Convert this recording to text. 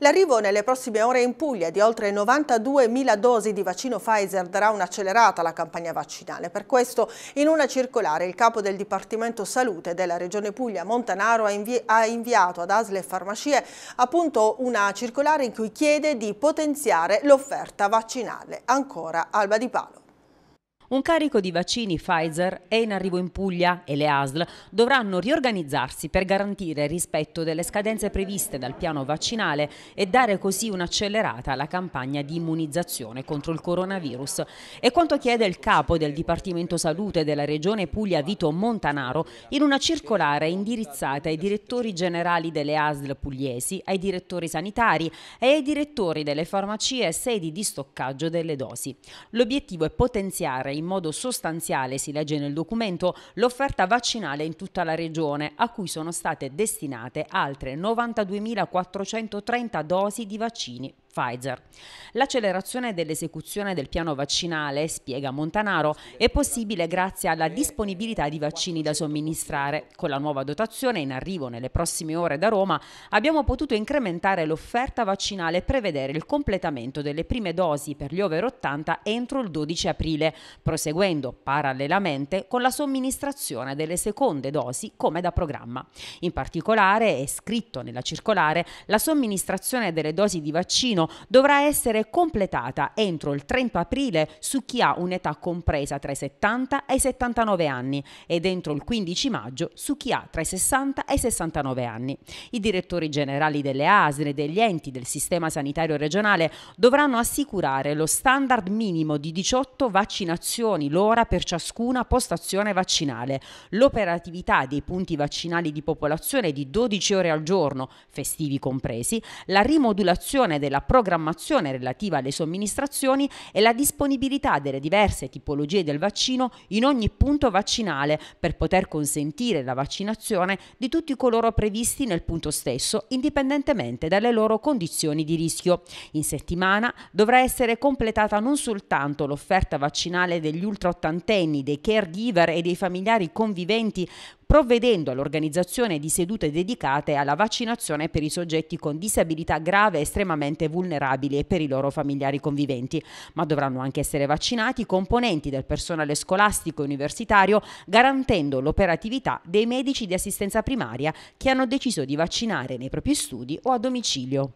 L'arrivo nelle prossime ore in Puglia di oltre 92.000 dosi di vaccino Pfizer darà un'accelerata alla campagna vaccinale. Per questo, in una circolare, il capo del Dipartimento Salute della Regione Puglia, Montanaro, ha, invi ha inviato ad Asle farmacie appunto una circolare in cui chiede di potenziare l'offerta vaccinale. Ancora Alba Di Palo. Un carico di vaccini Pfizer è in arrivo in Puglia e le ASL dovranno riorganizzarsi per garantire il rispetto delle scadenze previste dal piano vaccinale e dare così un'accelerata alla campagna di immunizzazione contro il coronavirus. È quanto chiede il capo del Dipartimento Salute della Regione Puglia Vito Montanaro in una circolare indirizzata ai direttori generali delle ASL pugliesi, ai direttori sanitari e ai direttori delle farmacie e sedi di stoccaggio delle dosi. L'obiettivo è potenziare in modo sostanziale, si legge nel documento, l'offerta vaccinale in tutta la regione, a cui sono state destinate altre 92.430 dosi di vaccini Pfizer. L'accelerazione dell'esecuzione del piano vaccinale, spiega Montanaro, è possibile grazie alla disponibilità di vaccini da somministrare. Con la nuova dotazione in arrivo nelle prossime ore da Roma abbiamo potuto incrementare l'offerta vaccinale e prevedere il completamento delle prime dosi per gli over 80 entro il 12 aprile, proseguendo parallelamente con la somministrazione delle seconde dosi come da programma. In particolare è scritto nella circolare la somministrazione delle dosi di vaccino dovrà essere completata entro il 30 aprile su chi ha un'età compresa tra i 70 e i 79 anni ed entro il 15 maggio su chi ha tra i 60 e i 69 anni. I direttori generali delle ASL e degli enti del sistema sanitario regionale dovranno assicurare lo standard minimo di 18 vaccinazioni l'ora per ciascuna postazione vaccinale, l'operatività dei punti vaccinali di popolazione di 12 ore al giorno, festivi compresi, la rimodulazione della programmazione relativa alle somministrazioni e la disponibilità delle diverse tipologie del vaccino in ogni punto vaccinale per poter consentire la vaccinazione di tutti coloro previsti nel punto stesso, indipendentemente dalle loro condizioni di rischio. In settimana dovrà essere completata non soltanto l'offerta vaccinale degli ultraottantenni, dei caregiver e dei familiari conviventi provvedendo all'organizzazione di sedute dedicate alla vaccinazione per i soggetti con disabilità grave estremamente vulnerabili e per i loro familiari conviventi, ma dovranno anche essere vaccinati componenti del personale scolastico e universitario, garantendo l'operatività dei medici di assistenza primaria che hanno deciso di vaccinare nei propri studi o a domicilio.